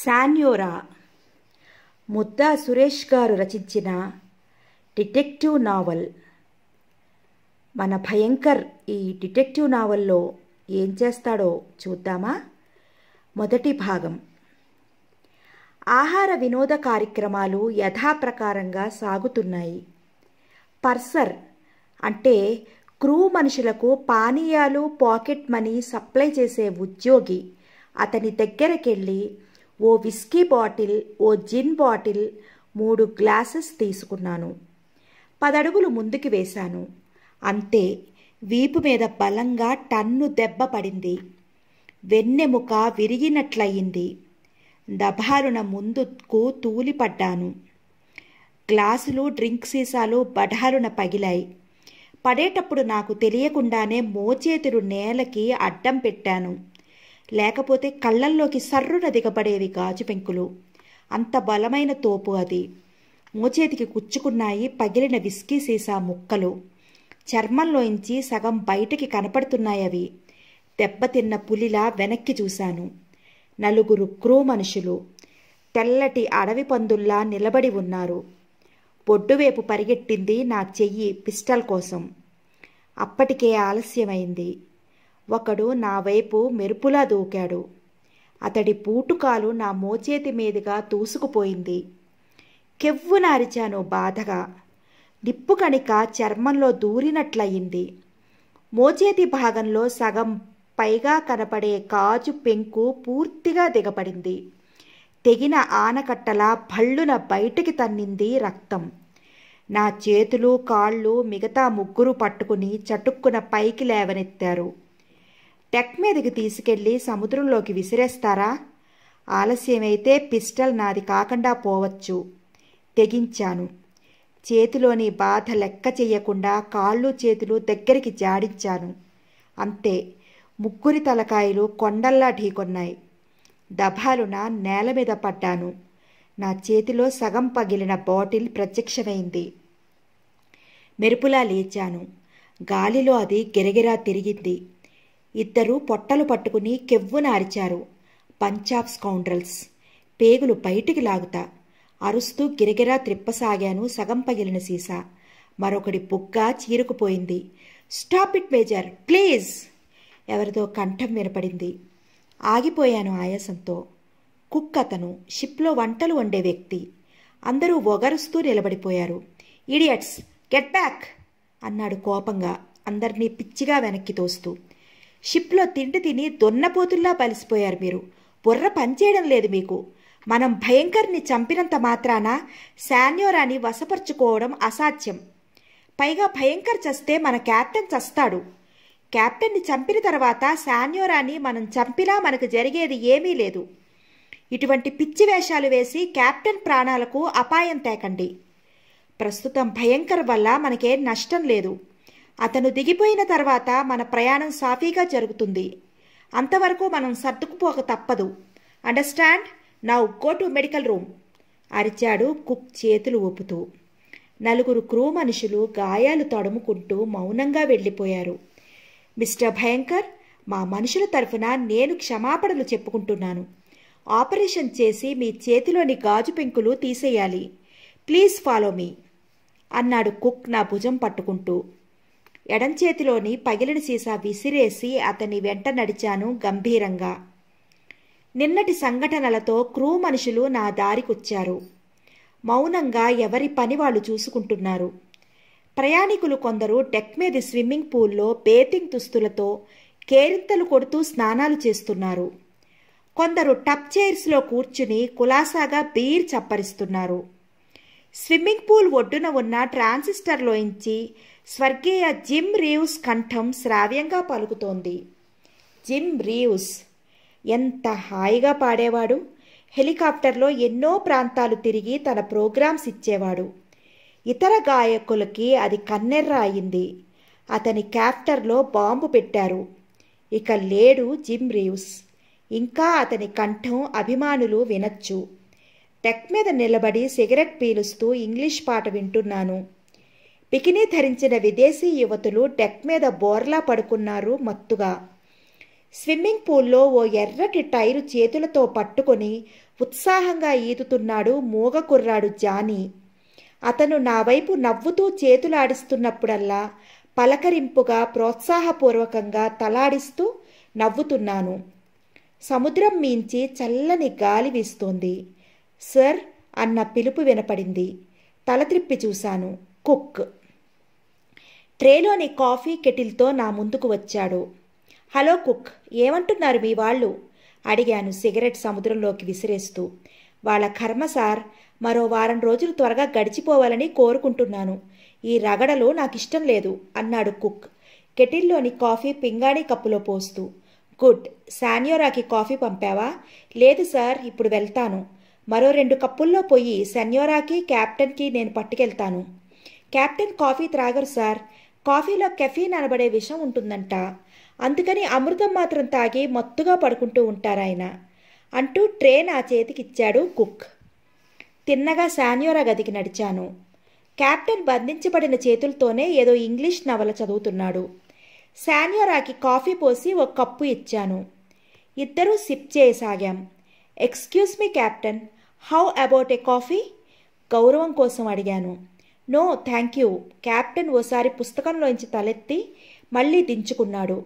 శాన్యోరా ముద్దా సురేష్ గారు రచించిన detective naval మన భయంకర్ ఈ డిటెక్టివ్ నావల్లో ఏం చేస్తాడో చూద్దామా మొదటి భాగం ఆహార వినోద కార్యక్రమాలు యథాప్రకారంగా సాగుతున్నాయి పర్సర్ అంటే క్రూ మనుషులకు పానీయాలు పాకెట్ మనీ సప్లై చేసే ఉద్యోగి అతని దగ్గరకెళ్ళి ఓ విస్కీ బాటిల్ ఓ జిన్ బాటిల్ మూడు గ్లాసెస్ తీసుకున్నాను పదడుగులు ముందుకు వేశాను అంతే వీపు మీద బలంగా టన్ను దెబ్బ పడింది వెన్నెముక విరిగినట్లయింది దభారున ముందుకు తూలిపడ్డాను గ్లాసులు డ్రింక్ సీసాలు బఢారున పగిలాయి పడేటప్పుడు నాకు తెలియకుండానే మోచేతులు నేలకి అడ్డం పెట్టాను లేకపోతే కళ్ళల్లోకి సర్రున దిగబడేవి గాజు పెంకులు అంత బలమైన తోపు అది మోచేతికి కుచ్చుకున్నాయి పగిలిన విస్కీ సీసా ముక్కలు చర్మంలోంచి సగం బయటికి కనపడుతున్నాయవి దెబ్బతిన్న పులిలా వెనక్కి చూశాను నలుగురు క్రూ మనుషులు తెల్లటి అడవి పందుల్లా నిలబడి ఉన్నారు పొడ్డువేపు పరిగెట్టింది నా చెయ్యి పిస్టల్ కోసం అప్పటికే ఆలస్యమైంది ఒకడు నా వైపు మెరుపులా దూకాడు అతడి పూటుకాలు నా మోచేతి మీదుగా తూసుకుపోయింది కెవ్వు నారిచాను బాధగా నిప్పు కణిక చర్మంలో దూరినట్లయింది మోచేతి భాగంలో సగం పైగా కనపడే కాజు పెంకు పూర్తిగా దిగపడింది తెగిన ఆనకట్టలా భళ్ళున బయటికి తన్నింది రక్తం నా చేతులు కాళ్ళు మిగతా ముగ్గురు పట్టుకుని చటుక్కున పైకి లేవనెత్తారు టెక్ మీదకి తీసుకెళ్లి సముద్రంలోకి విసిరేస్తారా ఆలస్యమైతే పిస్టల్ నాది కాకుండా పోవచ్చు తెగించాను చేతిలోని బాధ లెక్క చెయ్యకుండా కాళ్ళు చేతులు దగ్గరికి జాడించాను అంతే ముగ్గురి తలకాయలు కొండల్లా ఢీకొన్నాయి దభాలున నేల మీద పడ్డాను నా చేతిలో సగం పగిలిన బాటిల్ ప్రత్యక్షమైంది మెరుపులా లేచాను గాలిలో అది గిరగిరా తిరిగింది ఇద్దరూ పొట్టలు పట్టుకుని కెవ్వున అరిచారు పంచాబ్ స్కౌండ్రల్స్ పేగులు బయటికి లాగుతా అరుస్తూ గిరగిరా త్రిప్పసాగాను సగం పగిలిన సీసా మరొకటి బుగ్గ చీరుకుపోయింది స్టాప్ ఇట్ మేజర్ ప్లీజ్ ఎవరిదో కంఠం వినపడింది ఆగిపోయాను ఆయాసంతో కుక్ అతను షిప్లో వంటలు వండే వ్యక్తి అందరూ ఒగరుస్తూ నిలబడిపోయారు ఇడియట్స్ గెట్ బ్యాక్ అన్నాడు కోపంగా అందరినీ పిచ్చిగా వెనక్కి తోస్తూ షిప్లో తిండి తిని దొన్నపోతుల్లా పలిసిపోయారు మీరు బుర్ర పనిచేయడం లేదు మీకు మనం భయంకర్ని చంపినంత మాత్రాన శాన్యోరాని వశపరుచుకోవడం అసాధ్యం పైగా భయంకర్ చస్తే మన క్యాప్టెన్ చస్తాడు క్యాప్టెన్ని చంపిన తర్వాత శాన్యోరాని మనం చంపినా మనకు జరిగేది ఏమీ లేదు ఇటువంటి పిచ్చి వేషాలు వేసి క్యాప్టెన్ ప్రాణాలకు అపాయం తేకండి ప్రస్తుతం భయంకర్ వల్ల మనకేం నష్టం లేదు అతను దిగిపోయిన తర్వాత మన ప్రయాణం సాఫీగా జరుగుతుంది అంతవరకు మనం సర్దుకుపోక తప్పదు అండర్స్టాండ్ నా గో టు మెడికల్ రూమ్ అరిచాడు కుక్ చేతులు ఊపుతూ నలుగురు క్రూ మనుషులు గాయాలు తడుముకుంటూ మౌనంగా వెళ్ళిపోయారు మిస్టర్ భయంకర్ మా మనుషుల తరఫున నేను క్షమాపణలు చెప్పుకుంటున్నాను ఆపరేషన్ చేసి మీ చేతిలోని గాజు పెంకులు తీసేయాలి ప్లీజ్ ఫాలో మీ అన్నాడు కుక్ నా భుజం పట్టుకుంటూ ఎడంచేతిలోని చేతిలోని పగిలిన సీసా విసిరేసి అతని వెంట నడిచాను గంభీరంగా నిన్నటి సంఘటనలతో క్రూ మనుషులు నా దారికొచ్చారు మౌనంగా ఎవరి పని వాళ్ళు చూసుకుంటున్నారు ప్రయాణికులు కొందరు డెక్ మీద స్విమ్మింగ్ పూల్లో బేతింగ్ దుస్తులతో కేరింతలు కొడుతూ స్నానాలు చేస్తున్నారు కొందరు టప్ చైర్స్లో కూర్చుని కులాసాగా బీర్ చప్పరిస్తున్నారు స్విమ్మింగ్ పూల్ ఒడ్డున ఉన్న ట్రాన్సిస్టర్లోంచి స్వర్గీయ జిమ్ రీవ్స్ కంఠం శ్రావ్యంగా పలుకుతోంది జిమ్ రీవ్స్ ఎంత హాయిగా పాడేవాడు హెలికాప్టర్లో ఎన్నో ప్రాంతాలు తిరిగి తన ప్రోగ్రామ్స్ ఇచ్చేవాడు ఇతర గాయకులకి అది కన్నెర్ర అయింది అతని క్యాప్టర్లో బాంబు పెట్టారు ఇక లేడు జిమ్ రీవ్స్ ఇంకా అతని కంఠం అభిమానులు వినచ్చు టెక్ మీద నిలబడి సిగరెట్ పీలుస్తూ ఇంగ్లీష్ పాట వింటున్నాను బికినీ ధరించిన విదేశీ యువతులు డెక్ మీద బోర్లా పడుకున్నారు మత్తుగా స్విమ్మింగ్ పూల్లో ఓ ఎర్రటి టైరు చేతులతో పట్టుకొని ఉత్సాహంగా ఈదుతున్నాడు మూగ కుర్రాడు జానీ అతను నా వైపు నవ్వుతూ చేతులాడిస్తున్నప్పుడల్లా పలకరింపుగా ప్రోత్సాహపూర్వకంగా తలాడిస్తూ నవ్వుతున్నాను సముద్రం మించి చల్లని గాలి వీస్తోంది సర్ అన్న పిలుపు వినపడింది తల త్రిప్పి చూశాను కుక్ ట్రేలోని కాఫీ కెటిల్తో నా ముందుకు వచ్చాడు హలో కుక్ ఏమంటున్నారు మీ వాళ్ళు అడిగాను సిగరెట్ సముద్రంలోకి విసిరేస్తూ వాళ్ళ కర్మ సార్ మరో వారం రోజులు త్వరగా గడిచిపోవాలని కోరుకుంటున్నాను ఈ రగడలు నాకు ఇష్టం లేదు అన్నాడు కుక్ కెటిల్లోని కాఫీ పింగాణి కప్పులో పోస్తూ గుడ్ శాన్యోరాకి కాఫీ పంపావా లేదు సార్ ఇప్పుడు వెళ్తాను మరో రెండు కప్పుల్లో పోయి శాన్యోరాకి క్యాప్టెన్కి నేను పట్టుకెళ్తాను క్యాప్టెన్ కాఫీ త్రాగరు సార్ కాఫీలో కెఫీన్ అనబడే విషం ఉంటుందంట అందుకని అమృతం మాత్రం తాగి మత్తుగా పడుకుంటూ ఉంటారాయన అంటూ ట్రేన్ ఆ చేతికిచ్చాడు కుక్ తిన్నగా శాన్యోరా గదికి నడిచాను క్యాప్టెన్ బంధించబడిన చేతులతోనే ఏదో ఇంగ్లీష్ నవల చదువుతున్నాడు శాన్యోరాకి కాఫీ పోసి ఒక కప్పు ఇచ్చాను ఇద్దరూ సిప్ చేయసాగాం excuse me captain how about a coffee గౌరవం కోసం అడిగాను నో థ్యాంక్ యూ క్యాప్టెన్ ఓసారి పుస్తకంలోంచి తలెత్తి మళ్ళీ దించుకున్నాడు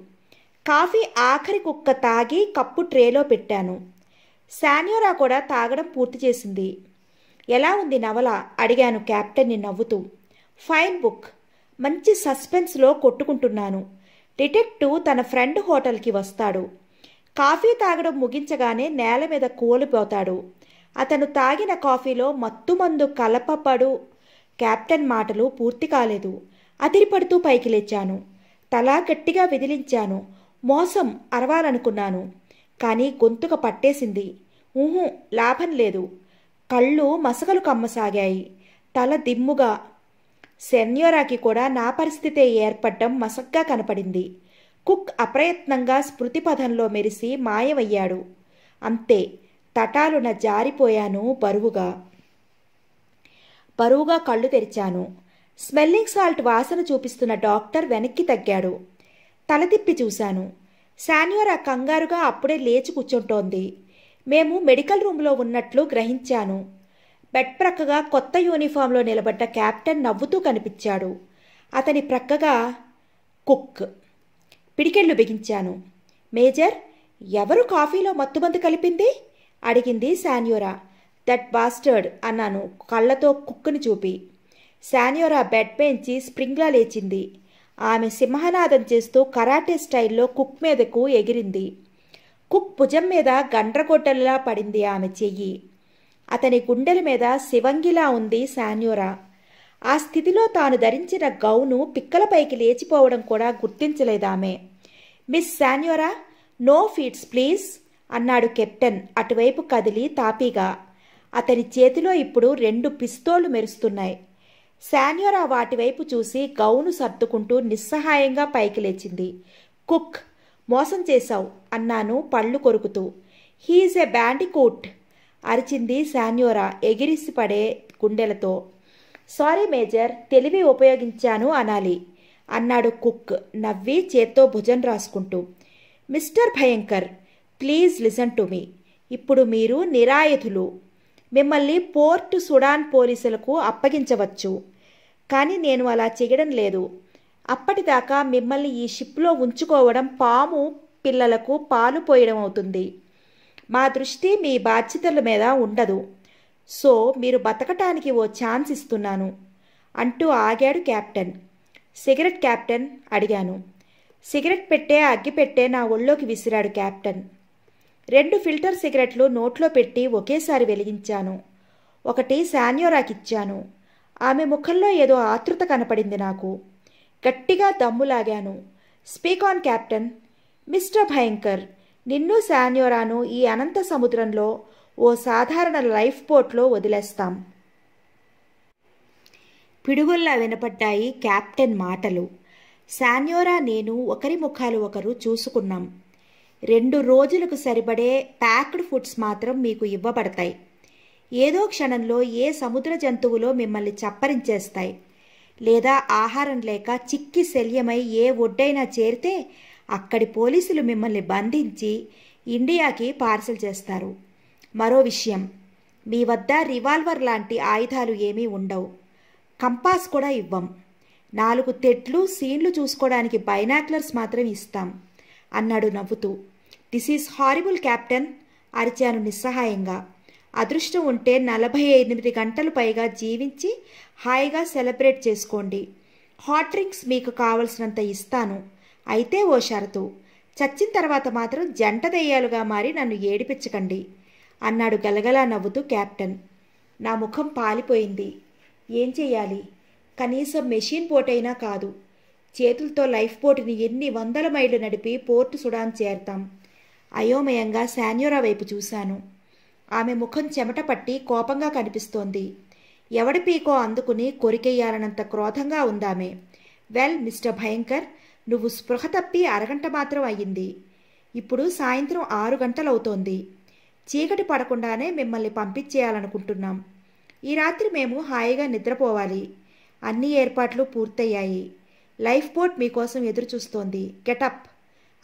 కాఫీ ఆఖరి కుక్క తాగి కప్పు ట్రేలో పెట్టాను శాన్యోరా కూడా తాగడం పూర్తి చేసింది ఎలా ఉంది నవల అడిగాను క్యాప్టెన్ని నవ్వుతూ ఫైన్ బుక్ మంచి సస్పెన్స్లో కొట్టుకుంటున్నాను డిటెక్టివ్ తన ఫ్రెండ్ హోటల్కి వస్తాడు కాఫీ తాగడం ముగించగానే నేల మీద కూలిపోతాడు అతను తాగిన కాఫీలో మత్తుమందు కలపపడు కెప్టెన్ మాటలు పూర్తి కాలేదు అదిరిపడుతూ పైకి లేచాను తల గట్టిగా విదిలించాను మోసం అరవాలనుకున్నాను కానీ గొంతుక పట్టేసింది ఊహు లాభం లేదు కళ్ళు మసకలు కమ్మసాగాయి తల దిమ్ముగా సెన్యోరాకి కూడా నా పరిస్థితే ఏర్పడ్డం మసగ్గా కనపడింది కుక్ అప్రయత్నంగా స్మృతి పథంలో మెరిసి మాయమయ్యాడు అంతే తటాలున జారిపోయాను బరువుగా బరువుగా కళ్ళు తెరిచాను స్మెల్లింగ్ సాల్ట్ వాసన చూపిస్తున్న డాక్టర్ వెనక్కి తగ్గాడు తల తిప్పి చూశాను ఆ కంగారుగా అప్పుడే లేచి కూర్చుంటోంది మేము మెడికల్ రూమ్లో ఉన్నట్లు గ్రహించాను బెడ్ ప్రక్కగా కొత్త యూనిఫామ్లో నిలబడ్డ క్యాప్టెన్ నవ్వుతూ కనిపించాడు అతని ప్రక్కగా కుక్ పిడికెళ్ళు బిగించాను మేజర్ ఎవరు కాఫీలో మత్తుమందు కలిపింది అడిగింది శాన్యూరా దట్ బాస్టర్డ్ అన్నాను కళ్ళతో కుక్కుని చూపి శాన్యోరా బెడ్ పెంచి స్ప్రింగ్లా లేచింది ఆమె సింహనాదం చేస్తూ కరాటే స్టైల్లో కుక్ మీదకు ఎగిరింది కుక్ భుజం మీద గండ్రగొడ్డలా పడింది ఆమె చెయ్యి అతని గుండెల మీద శివంగిలా ఉంది శాన్యోరా ఆ స్థితిలో తాను ధరించిన గౌను పిక్కలపైకి లేచిపోవడం కూడా గుర్తించలేదామె miss Sanyora no feats please అన్నాడు కెప్టెన్ అటువైపు కదిలి తాపీగా అతని చేతిలో ఇప్పుడు రెండు పిస్తోళ్లు మెరుస్తున్నాయి ఆ వాటివైపు చూసి గౌను సర్దుకుంటూ నిస్సహాయంగా పైకి లేచింది కుక్ మోసం చేశావు అన్నాను పళ్ళు కొరుకుతూ హీఈస్ ఎ బ్యాండికూట్ అరిచింది శాన్యోరా ఎగిరిసి పడే గుండెలతో సారీ మేజర్ తెలివి ఉపయోగించాను అనాలి అన్నాడు కుక్ నవ్వి చేత్తో భుజం రాసుకుంటూ mister Bhayankar please listen to me ఇప్పుడు మీరు నిరాయుధులు మిమ్మల్ని పోర్టు సుడాన్ పోలీసులకు అప్పగించవచ్చు కానీ నేను అలా చేయడం లేదు అప్పటిదాకా మిమ్మల్ని ఈ షిప్లో ఉంచుకోవడం పాము పిల్లలకు పాలు పోయడం అవుతుంది మా దృష్టి మీ బాధ్యతల మీద ఉండదు సో మీరు బతకటానికి ఓ ఛాన్స్ ఇస్తున్నాను అంటూ ఆగాడు క్యాప్టెన్ సిగరెట్ క్యాప్టెన్ అడిగాను సిగరెట్ పెట్టే అగ్గిపెట్టే నా ఒళ్ళోకి విసిరాడు క్యాప్టెన్ రెండు ఫిల్టర్ సిగరెట్లు నోట్లో పెట్టి ఒకేసారి వెలిగించాను ఒకటి శాన్యోరాకిచ్చాను ఆమె ముఖంలో ఏదో ఆతృత కనపడింది నాకు గట్టిగా దమ్ములాగాను speak on captain mister Bhayankar నిన్ను శాన్యోరాను ఈ అనంత సముద్రంలో ఓ సాధారణ లైఫ్ బోట్లో వదిలేస్తాం పిడుగుల్లా వినపడ్డాయి క్యాప్టెన్ మాటలు శాన్యోరా నేను ఒకరి ముఖాలు ఒకరు చూసుకున్నాం రెండు రోజులకు సరిపడే ప్యాక్డ్ ఫుడ్స్ మాత్రం మీకు ఇవ్వబడతాయి ఏదో క్షణంలో ఏ సముద్ర జంతువులో మిమ్మల్ని చప్పరించేస్తాయి లేదా ఆహారం లేక చిక్కి శల్యమై ఏ ఒడ్డైనా చేరితే అక్కడి పోలీసులు మిమ్మల్ని బంధించి ఇండియాకి పార్సల్ చేస్తారు మరో విషయం మీ వద్ద రివాల్వర్ లాంటి ఆయుధాలు ఏమీ ఉండవు కంపాస్ కూడా ఇవ్వం నాలుగు తెట్లు సీన్లు చూసుకోవడానికి బైనాక్లర్స్ మాత్రం ఇస్తాం అన్నాడు నవ్వుతూ దిస్ ఈజ్ హారిబుల్ క్యాప్టెన్ అరిచాను నిస్సహాయంగా అదృష్టం ఉంటే నలభై ఎనిమిది గంటలు పైగా జీవించి హాయిగా సెలబ్రేట్ చేసుకోండి హాట్ డ్రింక్స్ మీకు కావలసినంత ఇస్తాను అయితే ఓ షరతు చచ్చిన తర్వాత మాత్రం జంట దెయ్యాలుగా మారి నన్ను ఏడిపించకండి అన్నాడు గలగలా నవ్వుతూ క్యాప్టెన్ నా ముఖం పాలిపోయింది ఏం చేయాలి కనీసం మెషిన్ అయినా కాదు చేతులతో లైఫ్ బోటుని ఎన్ని వందల మైళ్ళు నడిపి పోర్టు సుడాన్ చేరతాం అయోమయంగా శాన్యురా వైపు చూశాను ఆమె ముఖం చెమట పట్టి కోపంగా కనిపిస్తోంది ఎవడి పీకో అందుకుని కొరికెయ్యాలనంత క్రోధంగా ఉందామే వెల్ మిస్టర్ భయంకర్ నువ్వు స్పృహ తప్పి అరగంట మాత్రం అయ్యింది ఇప్పుడు సాయంత్రం ఆరు గంటలవుతోంది చీకటి పడకుండానే మిమ్మల్ని పంపించేయాలనుకుంటున్నాం ఈ రాత్రి మేము హాయిగా నిద్రపోవాలి అన్ని ఏర్పాట్లు పూర్తయ్యాయి లైఫ్ బోట్ మీకోసం ఎదురుచూస్తోంది గెటప్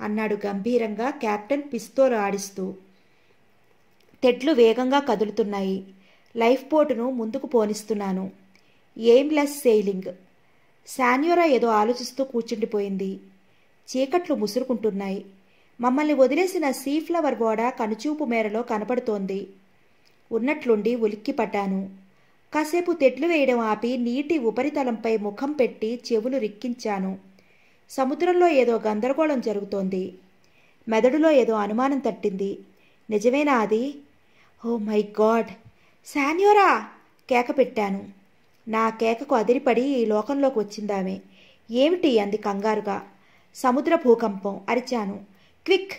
అన్నాడు గంభీరంగా కెప్టెన్ పిస్తోలు ఆడిస్తూ తెడ్లు వేగంగా కదులుతున్నాయి లైఫ్ బోటును ముందుకు పోనిస్తున్నాను ఎయిమ్లెస్ సెయిలింగ్ శాన్యురా ఏదో ఆలోచిస్తూ కూర్చుండిపోయింది చీకట్లు ముసురుకుంటున్నాయి మమ్మల్ని వదిలేసిన సీఫ్లవర్ గోడ కనుచూపు మేరలో కనపడుతోంది ఉన్నట్లుండి ఉలిక్కిపడ్డాను కాసేపు తెట్లు వేయడం ఆపి నీటి ఉపరితలంపై ముఖం పెట్టి చెవులు రిక్కించాను సముద్రంలో ఏదో గందరగోళం జరుగుతోంది మెదడులో ఏదో అనుమానం తట్టింది నిజమేనా అది ఓ మై గాడ్ శాన్యోరా కేక పెట్టాను నా కేకకు అదిరిపడి ఈ లోకంలోకి వచ్చిందామె ఏమిటి అంది కంగారుగా సముద్ర భూకంపం అరిచాను క్విక్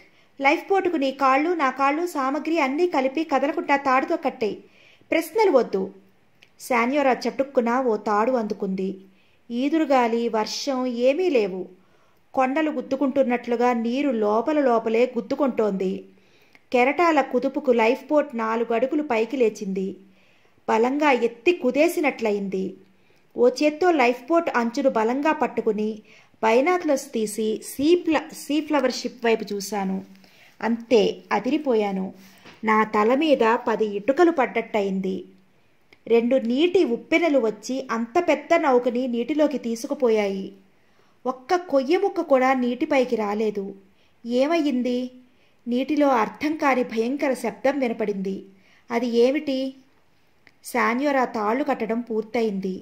లైఫ్ బోటుకు నీ కాళ్ళు నా కాళ్ళు సామాగ్రి అన్నీ కలిపి కదలకుండా తాడుతో కట్టాయి ప్రశ్నలు వద్దు శాన్యోరా చటుక్కున ఓ తాడు అందుకుంది ఈదురుగాలి వర్షం ఏమీ లేవు కొండలు గుద్దుకుంటున్నట్లుగా నీరు లోపల లోపలే గుద్దుకుంటోంది కెరటాల కుదుపుకు లైఫ్ బోట్ నాలుగు అడుగులు పైకి లేచింది బలంగా ఎత్తి కుదేసినట్లయింది ఓ చేత్తో లైఫ్ బోట్ అంచును బలంగా పట్టుకుని బైనాక్లర్స్ తీసి సీ ఫ్ల సీ ఫ్లవర్ షిప్ వైపు చూశాను అంతే అదిరిపోయాను నా తల మీద పది ఇటుకలు పడ్డట్టయింది రెండు నీటి ఉప్పెనలు వచ్చి అంత పెద్ద నౌకని నీటిలోకి తీసుకుపోయాయి ఒక్క కొయ్య ముక్క కూడా నీటిపైకి రాలేదు ఏమయ్యింది నీటిలో అర్థం కాని భయంకర శబ్దం వినపడింది అది ఏమిటి శాన్యోరా తాళ్ళు కట్టడం పూర్తయింది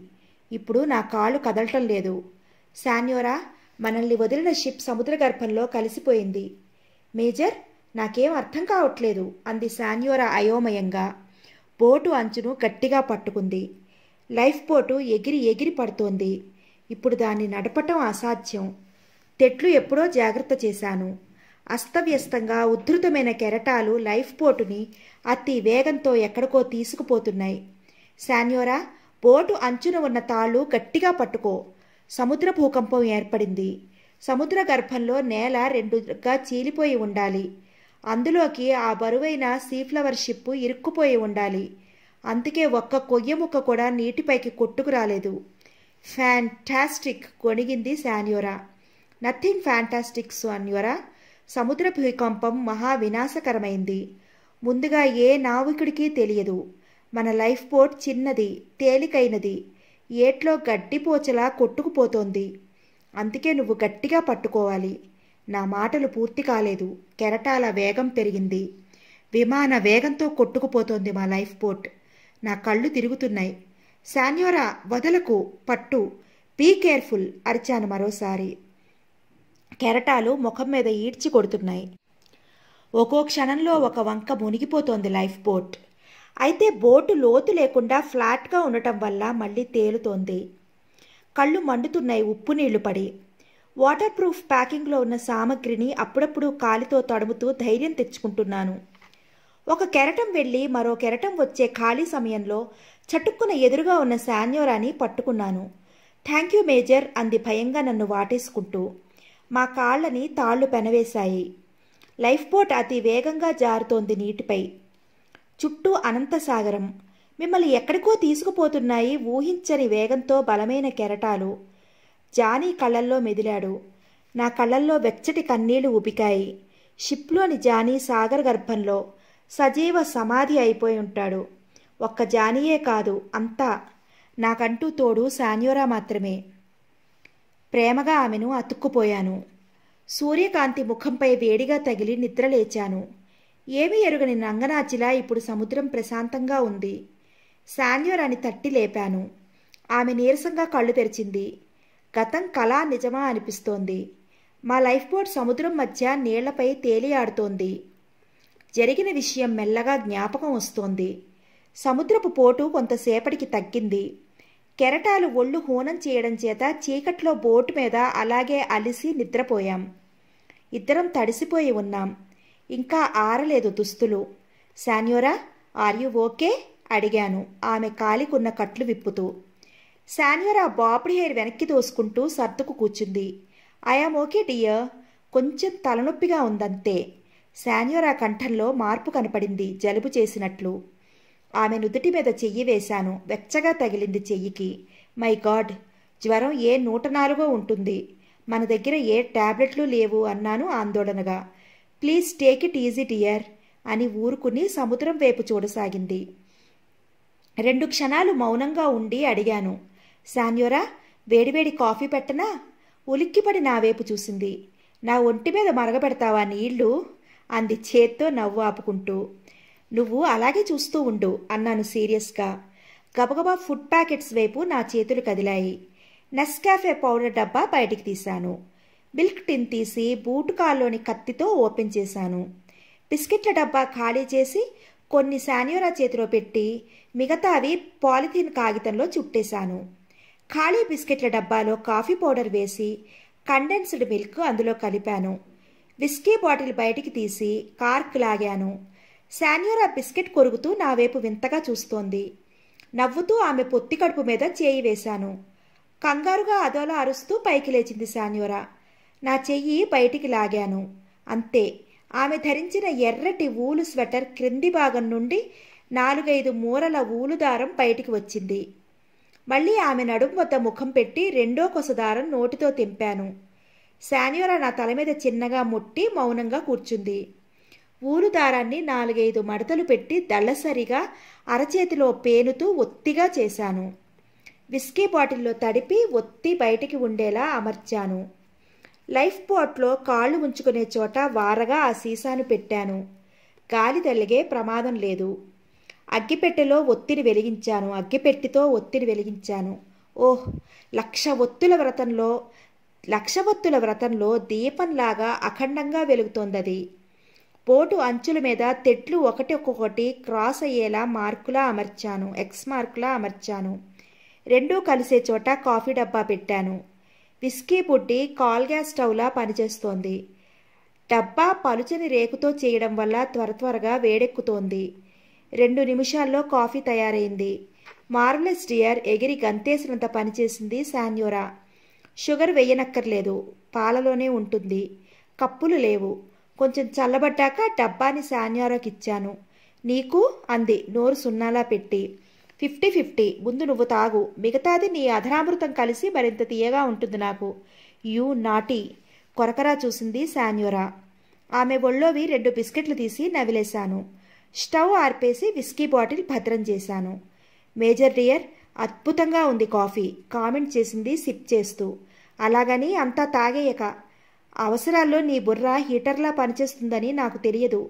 ఇప్పుడు నా కాళ్ళు కదలటం లేదు శాన్యోరా మనల్ని వదిలిన షిప్ సముద్ర గర్భంలో కలిసిపోయింది మేజర్ నాకేం అర్థం కావట్లేదు అంది శాన్యోరా అయోమయంగా బోటు అంచును గట్టిగా పట్టుకుంది లైఫ్ బోటు ఎగిరి ఎగిరి పడుతోంది ఇప్పుడు దాన్ని నడపటం అసాధ్యం తెట్లు ఎప్పుడో జాగ్రత్త చేశాను అస్తవ్యస్తంగా ఉద్ధృతమైన కెరటాలు లైఫ్ బోటుని అతి వేగంతో ఎక్కడికో తీసుకుపోతున్నాయి శాన్యోరా బోటు అంచున ఉన్న తాళ్ళు గట్టిగా పట్టుకో సముద్ర భూకంపం ఏర్పడింది సముద్ర గర్భంలో నేల రెండుగా చీలిపోయి ఉండాలి అందులోకి ఆ బరువైన సీఫ్లవర్ షిప్పు ఇరుక్కుపోయి ఉండాలి అందుకే ఒక్క కొయ్య ముక్క కూడా నీటిపైకి కొట్టుకురాలేదు ఫ్యాంటాస్టిక్ కొనిగింది శాన్యోరా నథింగ్ ఫ్యాంటాస్టిక్ శాన్యోరా సముద్ర భూకంపం మహా వినాశకరమైంది ముందుగా ఏ నావికుడికి తెలియదు మన లైఫ్ బోట్ చిన్నది తేలికైనది ఏట్లో గడ్డిపోచలా కొట్టుకుపోతోంది అందుకే నువ్వు గట్టిగా పట్టుకోవాలి నా మాటలు పూర్తి కాలేదు కెరటాల వేగం పెరిగింది విమాన వేగంతో కొట్టుకుపోతోంది మా లైఫ్ బోట్ నా కళ్ళు తిరుగుతున్నాయి శాన్యోరా వదలకు పట్టు బీ కేర్ఫుల్ అరిచాను మరోసారి కెరటాలు ముఖం మీద ఈడ్చి కొడుతున్నాయి ఒక్కో క్షణంలో ఒక వంక మునిగిపోతోంది లైఫ్ బోట్ అయితే బోటు లోతు లేకుండా ఫ్లాట్గా ఉండటం వల్ల మళ్ళీ తేలుతోంది కళ్ళు మండుతున్నాయి ఉప్పు నీళ్లు పడి వాటర్ ప్రూఫ్ ప్యాకింగ్లో ఉన్న సామాగ్రిని అప్పుడప్పుడు కాలితో తడుముతూ ధైర్యం తెచ్చుకుంటున్నాను ఒక కెరటం వెళ్ళి మరో కెరటం వచ్చే ఖాళీ సమయంలో చటుక్కున ఎదురుగా ఉన్న శాన్యోరాని పట్టుకున్నాను థ్యాంక్ యూ మేజర్ అంది భయంగా నన్ను వాటేసుకుంటూ మా కాళ్ళని తాళ్ళు పెనవేశాయి లైఫ్ బోట్ అతి వేగంగా జారుతోంది నీటిపై చుట్టూ అనంత సాగరం మిమ్మల్ని ఎక్కడికో తీసుకుపోతున్నాయి ఊహించని వేగంతో బలమైన కెరటాలు జానీ కళ్ళల్లో మెదిలాడు నా కళ్ళల్లో వెచ్చటి కన్నీళ్లు ఉబికాయి షిప్లోని జానీ సాగర్ గర్భంలో సజీవ సమాధి అయిపోయి ఉంటాడు ఒక్క జానీయే కాదు అంతా నాకంటూ తోడు శాన్యురా మాత్రమే ప్రేమగా ఆమెను అతుక్కుపోయాను సూర్యకాంతి ముఖంపై వేడిగా తగిలి నిద్రలేచాను ఏమి ఎరుగని నంగనాచిలా ఇప్పుడు సముద్రం ప్రశాంతంగా ఉంది శాన్యురాని తట్టి లేపాను ఆమె నీరసంగా కళ్ళు తెరిచింది గతం కళా నిజమా అనిపిస్తోంది మా లైఫ్ బోట్ సముద్రం మధ్య నీళ్లపై తేలియాడుతోంది జరిగిన విషయం మెల్లగా జ్ఞాపకం వస్తోంది సముద్రపు పోటు కొంతసేపటికి తగ్గింది కెరటాలు ఒళ్ళు హోనం చేయడం చేత చీకట్లో బోటు మీద అలాగే అలిసి నిద్రపోయాం ఇద్దరం తడిసిపోయి ఉన్నాం ఇంకా ఆరలేదు దుస్తులు శాన్యోరా ఆర్ యు ఓకే అడిగాను ఆమె కాలికున్న కట్లు విప్పుతూ శాన్యోరా బాపుడి హెయిర్ వెనక్కి తోసుకుంటూ సర్దుకు కూర్చుంది ఐఆమ్ ఓకే డియర్ కొంచెం తలనొప్పిగా ఉందంతే శాన్యోరా కంఠంలో మార్పు కనపడింది జలుబు చేసినట్లు ఆమె నుదుటి మీద చెయ్యి వేశాను వెచ్చగా తగిలింది చెయ్యికి మై గాడ్ జ్వరం ఏ నూట నాలుగో ఉంటుంది మన దగ్గర ఏ ట్యాబ్లెట్లు లేవు అన్నాను ఆందోళనగా please take it easy dear అని ఊరుకుని సముద్రం వైపు చూడసాగింది రెండు క్షణాలు మౌనంగా ఉండి అడిగాను శాన్యోరా వేడివేడి కాఫీ పెట్టనా ఉలిక్కిపడి నా వైపు చూసింది నా ఒంటి మీద మరగబెడతావా నీళ్లు అంది చేత్తో నవ్వు ఆపుకుంటూ నువ్వు అలాగే చూస్తూ ఉండు అన్నాను సీరియస్గా గబగబా ఫుడ్ ప్యాకెట్స్ వైపు నా చేతులు కదిలాయి నెస్కాఫే పౌడర్ డబ్బా బయటికి తీశాను మిల్క్ టిన్ తీసి బూటు కాల్లోని కత్తితో ఓపెన్ చేశాను బిస్కెట్ల డబ్బా ఖాళీ చేసి కొన్ని శానియోరా చేతిలో పెట్టి మిగతా అవి పాలిథీన్ కాగితంలో చుట్టేశాను ఖాళీ బిస్కెట్ల డబ్బాలో కాఫీ పౌడర్ వేసి కండెన్స్డ్ మిల్క్ అందులో కలిపాను విస్కీ బాటిల్ బయటికి తీసి కార్క్ లాగాను శాన్యూరా బిస్కెట్ కొరుగుతూ నా వైపు వింతగా చూస్తోంది నవ్వుతూ ఆమె పొత్తి కడుపు మీద చేయి వేశాను కంగారుగా అదోలా అరుస్తూ పైకి లేచింది శాన్యూరా నా చెయ్యి బయటికి లాగాను అంతే ఆమె ధరించిన ఎర్రటి ఊలు స్వెటర్ క్రింది భాగం నుండి నాలుగైదు మూరల ఊలు దారం బయటికి వచ్చింది మళ్ళీ ఆమె నడుము వద్ద ముఖం పెట్టి రెండో కొసదారం నోటితో తెంపాను శాన్యోరా నా తల మీద చిన్నగా ముట్టి మౌనంగా కూర్చుంది ఊలు దారాన్ని నాలుగైదు మడతలు పెట్టి దళ్ళసరిగా అరచేతిలో పేనుతూ ఒత్తిగా చేశాను విస్కీ బాటిల్లో తడిపి ఒత్తి బయటికి ఉండేలా అమర్చాను లైఫ్ బోట్లో కాళ్ళు ఉంచుకునే చోట వారగా ఆ సీసాను పెట్టాను గాలి తల్లిగే ప్రమాదం లేదు అగ్గిపెట్టెలో ఒత్తిని వెలిగించాను అగ్గిపెట్టితో ఒత్తిని వెలిగించాను ఓహ్ లక్ష ఒత్తుల వ్రతంలో లక్షవత్తుల వ్రతంలో దీపంలాగా అఖండంగా వెలుగుతోందది పోటు అంచుల మీద తెట్లు ఒకటి ఒక్కొక్కటి క్రాస్ అయ్యేలా మార్కులా అమర్చాను ఎక్స్ మార్కులా అమర్చాను రెండూ కలిసే చోట కాఫీ డబ్బా పెట్టాను విస్కీ పుట్టి కాల్ గ్యాస్ స్టవ్లా పనిచేస్తోంది డబ్బా పలుచని రేకుతో చేయడం వల్ల త్వర త్వరగా వేడెక్కుతోంది రెండు నిమిషాల్లో కాఫీ తయారైంది మార్వలెస్ డియర్ ఎగిరి గంతేసినంత పనిచేసింది శాన్యోరా షుగర్ వేయనక్కర్లేదు పాలలోనే ఉంటుంది కప్పులు లేవు కొంచెం చల్లబడ్డాక డబ్బాని సాన్యారోకి ఇచ్చాను నీకు అంది నోరు సున్నాలా పెట్టి ఫిఫ్టీ ఫిఫ్టీ ముందు నువ్వు తాగు మిగతాది నీ అధరామృతం కలిసి మరింత తీయగా ఉంటుంది నాకు యూ నాటి కొరకరా చూసింది శాన్యురా ఆమె ఒళ్ళోవి రెండు బిస్కెట్లు తీసి నవిలేశాను స్టవ్ ఆర్పేసి విస్కీ బాటిల్ భద్రం చేశాను మేజర్ డియర్ అద్భుతంగా ఉంది కాఫీ కామెంట్ చేసింది సిప్ చేస్తూ అలాగని అంతా తాగేయక అవసరాల్లో నీ బుర్ర హీటర్లా పనిచేస్తుందని నాకు తెలియదు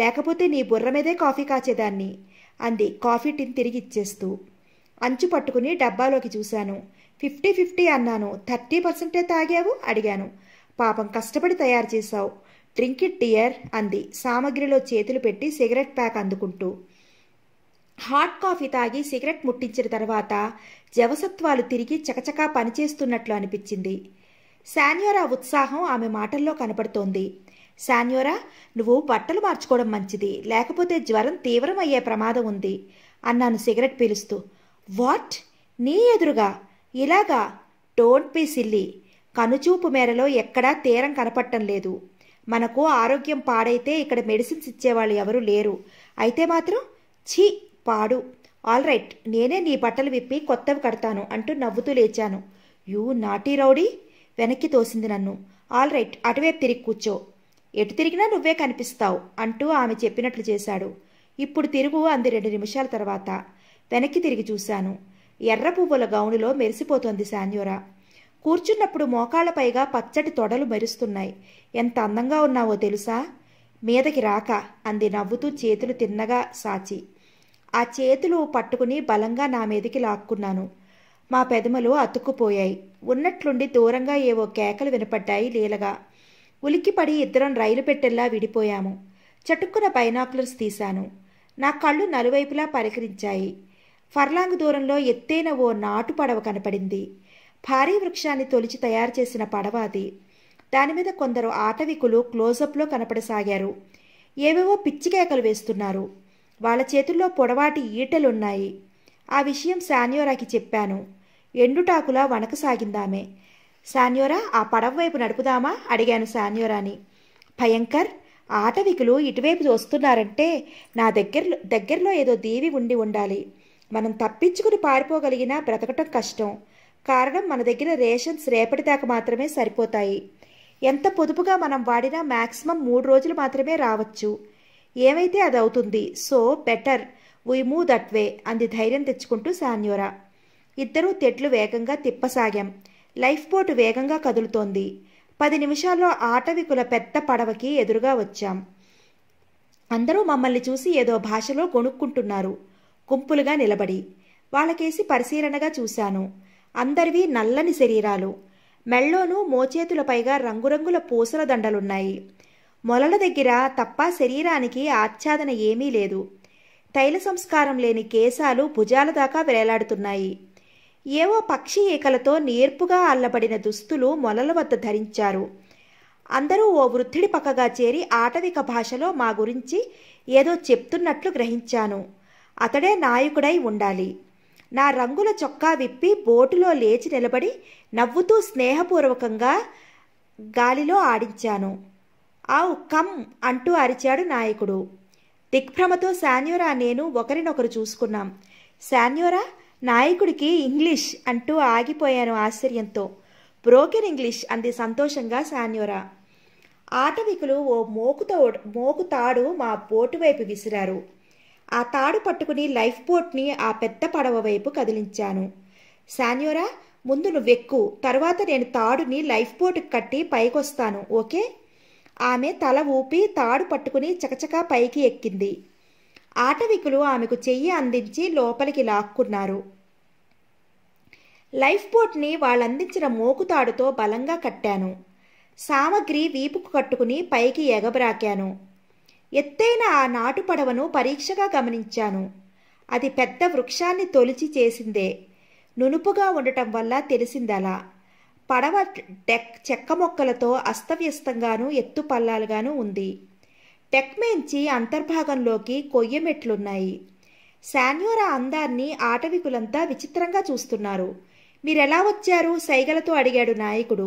లేకపోతే నీ బుర్ర మీదే కాఫీ కాచేదాన్ని అంది కాఫీ టిన్ తిరిగి ఇచ్చేస్తూ అంచు పట్టుకుని డబ్బాలోకి చూశాను ఫిఫ్టీ ఫిఫ్టీ అన్నాను థర్టీ పర్సెంటే తాగావు అడిగాను పాపం కష్టపడి తయారు చేశావు డ్రింక్ ఇట్ డియర్ అంది సామాగ్రిలో చేతులు పెట్టి సిగరెట్ ప్యాక్ అందుకుంటూ హాట్ కాఫీ తాగి సిగరెట్ ముట్టించిన తర్వాత జవసత్వాలు తిరిగి చకచకా పనిచేస్తున్నట్లు అనిపించింది శాన్యోరా ఉత్సాహం ఆమె మాటల్లో కనపడుతోంది శాన్యోరా నువ్వు బట్టలు మార్చుకోవడం మంచిది లేకపోతే జ్వరం తీవ్రమయ్యే ప్రమాదం ఉంది అన్నాను సిగరెట్ పీలుస్తూ వాట్ నీ ఎదురుగా ఇలాగా డోంట్ బీ సిల్లీ కనుచూపు మేరలో ఎక్కడా తీరం కనపడటం లేదు మనకు ఆరోగ్యం పాడైతే ఇక్కడ మెడిసిన్స్ ఇచ్చేవాళ్ళు ఎవరూ లేరు అయితే మాత్రం ఛీ పాడు ఆల్ రైట్ నేనే నీ బట్టలు విప్పి కొత్తవి కడతాను అంటూ నవ్వుతూ లేచాను యూ నాటీ రౌడీ వెనక్కి తోసింది నన్ను ఆల్ రైట్ అటువైపు తిరిగి కూర్చో ఎటు తిరిగినా నువ్వే కనిపిస్తావు అంటూ ఆమె చెప్పినట్లు చేశాడు ఇప్పుడు తిరుగు అంది రెండు నిమిషాల తర్వాత వెనక్కి తిరిగి చూశాను ఎర్ర పువ్వుల గౌనులో మెరిసిపోతోంది శాన్యోరా కూర్చున్నప్పుడు మోకాళ్లపైగా పచ్చటి తొడలు మెరుస్తున్నాయి ఎంత అందంగా ఉన్నావో తెలుసా మీదకి రాక అంది నవ్వుతూ చేతులు తిన్నగా సాచి ఆ చేతులు పట్టుకుని బలంగా నా మీదికి లాక్కున్నాను మా పెదమలు అతుక్కుపోయాయి ఉన్నట్లుండి దూరంగా ఏవో కేకలు వినపడ్డాయి లీలగా ఉలిక్కిపడి ఇద్దరం రైలు పెట్టెల్లా విడిపోయాము చటుక్కున బైనాకులర్స్ తీశాను నా కళ్ళు నలువైపులా పరికరించాయి ఫర్లాంగ్ దూరంలో ఎత్తైన ఓ నాటు పడవ కనపడింది భారీ వృక్షాన్ని తొలిచి తయారు చేసిన పడవ అది దానిమీద కొందరు ఆటవికులు క్లోజప్లో కనపడసాగారు ఏవేవో పిచ్చికేకలు వేస్తున్నారు వాళ్ళ చేతుల్లో పొడవాటి ఈటలున్నాయి ఆ విషయం శాన్యోరాకి చెప్పాను ఎండుటాకులా సాగిందామే శాన్యోరా ఆ పడవ వైపు నడుపుదామా అడిగాను శాన్యోరాని భయంకర్ ఆటవికులు ఇటువైపు వస్తున్నారంటే నా దగ్గర దగ్గరలో ఏదో దేవి ఉండి ఉండాలి మనం తప్పించుకుని పారిపోగలిగినా బ్రతకటం కష్టం కారణం మన దగ్గర రేషన్స్ రేపటిదాకా మాత్రమే సరిపోతాయి ఎంత పొదుపుగా మనం వాడినా మ్యాక్సిమం మూడు రోజులు మాత్రమే రావచ్చు ఏమైతే అది అవుతుంది so better we move that way అంది ధైర్యం తెచ్చుకుంటూ సాన్యోరా ఇద్దరూ తెట్లు వేగంగా తిప్పసాగాం లైఫ్ బోట్ వేగంగా కదులుతోంది పది నిమిషాల్లో ఆటవికుల పెద్ద పడవకి ఎదురుగా వచ్చాం అందరూ మమ్మల్ని చూసి ఏదో భాషలో కొనుక్కుంటున్నారు గుంపులుగా నిలబడి వాళ్ళకేసి పరిశీలనగా చూశాను అందరివి నల్లని శరీరాలు మెళ్ళోనూ మోచేతులపైగా రంగురంగుల పూసల దండలున్నాయి మొలల దగ్గర తప్ప శరీరానికి ఆచ్ఛాదన ఏమీ లేదు తైల సంస్కారం లేని కేశాలు భుజాల దాకా వేలాడుతున్నాయి ఏవో పక్షి ఈకలతో నేర్పుగా అల్లబడిన దుస్తులు మొలల వద్ద ధరించారు అందరూ ఓ వృద్ధుడి పక్కగా చేరి ఆటవిక భాషలో మా గురించి ఏదో చెప్తున్నట్లు గ్రహించాను అతడే నాయకుడై ఉండాలి నా రంగుల చొక్కా విప్పి బోటులో లేచి నిలబడి నవ్వుతూ స్నేహపూర్వకంగా గాలిలో ఆడించాను ఆవ్ కమ్ అంటూ అరిచాడు నాయకుడు దిగ్భ్రమతో శాన్యోరా నేను ఒకరినొకరు చూసుకున్నాం శాన్యోరా నాయకుడికి ఇంగ్లీష్ అంటూ ఆగిపోయాను ఆశ్చర్యంతో బ్రోకెన్ ఇంగ్లీష్ అంది సంతోషంగా శాన్యోరా ఆటవికులు ఓ మోకుతో మోకు తాడు మా బోటు వైపు విసిరారు ఆ తాడు పట్టుకుని లైఫ్ బోట్ని ఆ పెద్ద పడవ వైపు కదిలించాను శాన్యోరా ముందు నువ్వెక్కు తర్వాత నేను తాడుని లైఫ్ బోట్కి కట్టి పైకొస్తాను ఓకే ఆమె తల ఊపి తాడు పట్టుకుని చకచకా పైకి ఎక్కింది ఆటవికులు ఆమెకు చెయ్యి అందించి లోపలికి లాక్కున్నారు లైఫ్ బోట్ని వాళ్ళందించిన మోకుతాడుతో బలంగా కట్టాను సామగ్రి వీపుకు కట్టుకుని పైకి ఎగబ్రాకాను ఎత్తైన ఆ నాటు పడవను పరీక్షగా గమనించాను అది పెద్ద వృక్షాన్ని తొలిచి చేసిందే నునుపుగా ఉండటం వల్ల తెలిసిందలా పడవ డెక్ చెక్క మొక్కలతో అస్తవ్యస్తంగాను ఎత్తుపల్లాలుగాను ఉంది టెక్ మేంచి అంతర్భాగంలోకి కొయ్యమెట్లున్నాయి శాన్యోరా అందాన్ని ఆటవికులంతా విచిత్రంగా చూస్తున్నారు మీరెలా వచ్చారు సైగలతో అడిగాడు నాయకుడు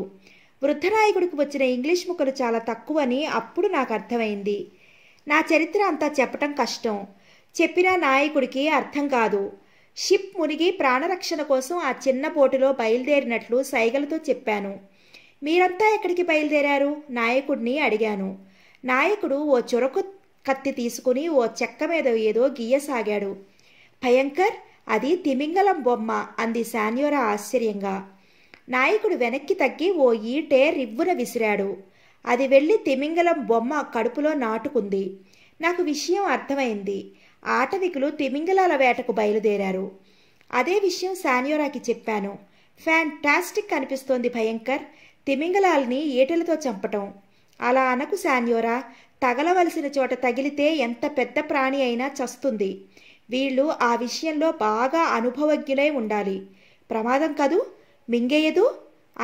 వృద్ధ నాయకుడికి వచ్చిన ఇంగ్లీష్ ముక్కలు చాలా తక్కువని అప్పుడు నాకు అర్థమైంది నా చరిత్ర అంతా చెప్పటం కష్టం చెప్పినా నాయకుడికి అర్థం కాదు షిప్ మునిగి ప్రాణరక్షణ కోసం ఆ చిన్న బోటులో బయలుదేరినట్లు సైగలతో చెప్పాను మీరంతా ఎక్కడికి బయలుదేరారు నాయకుడిని అడిగాను నాయకుడు ఓ చురకు కత్తి తీసుకుని ఓ చెక్క మీద ఏదో గీయసాగాడు భయంకర్ అది తిమింగలం బొమ్మ అంది శాన్యోర ఆశ్చర్యంగా నాయకుడు వెనక్కి తగ్గి ఓ ఈటే రివ్వున విసిరాడు అది వెళ్ళి తిమింగలం బొమ్మ కడుపులో నాటుకుంది నాకు విషయం అర్థమైంది ఆటవికులు తిమింగలాల వేటకు బయలుదేరారు అదే విషయం సానియోరాకి చెప్పాను ఫ్యాంటాస్టిక్ అనిపిస్తోంది భయంకర్ తిమింగలాల్ని ఈటలతో చంపటం అలా అనకు శాన్యోరా తగలవలసిన చోట తగిలితే ఎంత పెద్ద ప్రాణి అయినా చస్తుంది వీళ్ళు ఆ విషయంలో బాగా అనుభవజ్ఞులై ఉండాలి ప్రమాదం కదూ మింగేయదు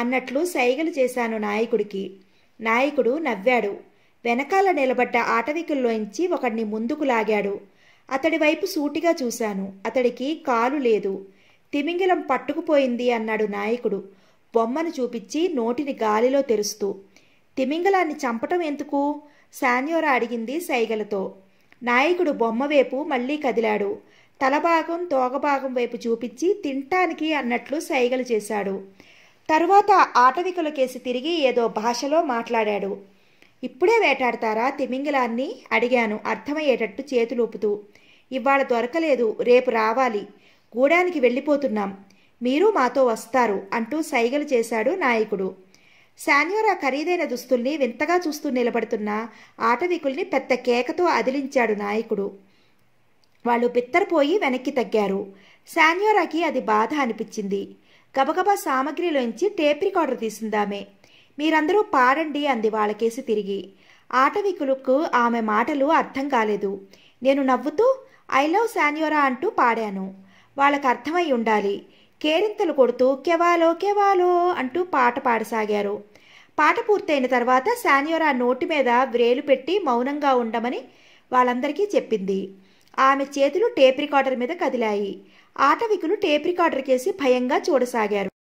అన్నట్లు సైగలు చేశాను నాయకుడికి నాయకుడు నవ్వాడు వెనకాల నిలబడ్డ ఆటవికుల్లోంచి ఒకడిని ముందుకు లాగాడు అతడి వైపు సూటిగా చూశాను అతడికి కాలు లేదు తిమింగిలం పట్టుకుపోయింది అన్నాడు నాయకుడు బొమ్మను చూపించి నోటిని గాలిలో తెరుస్తూ తిమింగలాన్ని చంపటం ఎందుకు శాన్యోర అడిగింది సైగలతో నాయకుడు బొమ్మ వైపు మళ్ళీ కదిలాడు తలభాగం తోగభాగం వైపు చూపించి తింటానికి అన్నట్లు సైగలు చేశాడు తరువాత ఆటవికలకేసి కేసి తిరిగి ఏదో భాషలో మాట్లాడాడు ఇప్పుడే వేటాడతారా తిమింగిలాన్ని అడిగాను అర్థమయ్యేటట్టు చేతులూపుతూ ఇవాళ దొరకలేదు రేపు రావాలి గూడానికి వెళ్ళిపోతున్నాం మీరు మాతో వస్తారు అంటూ సైగలు చేశాడు నాయకుడు శాన్యోర్ ఆ ఖరీదైన దుస్తుల్ని వింతగా చూస్తూ నిలబడుతున్న ఆటవికుల్ని పెద్ద కేకతో అదిలించాడు నాయకుడు వాళ్ళు బిత్తరపోయి వెనక్కి తగ్గారు శాన్యోరాకి అది బాధ అనిపించింది గబగబా సామాగ్రిలోంచి టేప్ రికార్డర్ తీసిందామే మీరందరూ పాడండి అంది వాళ్ళకేసి తిరిగి ఆటవికులకు ఆమె మాటలు అర్థం కాలేదు నేను నవ్వుతూ ఐ లవ్ శాన్యోరా అంటూ పాడాను వాళ్ళకు అర్థమై ఉండాలి కేరింతలు కొడుతూ కెవాలో కెవాలో అంటూ పాట పాడసాగారు పాట పూర్తయిన తర్వాత శాన్యోరా నోటి మీద వ్రేలు పెట్టి మౌనంగా ఉండమని వాళ్ళందరికీ చెప్పింది ఆమె చేతులు టేప్ రికార్డర్ మీద కదిలాయి ఆటవికులు టేప్ రికార్డర్ కేసి భయంగా చూడసాగారు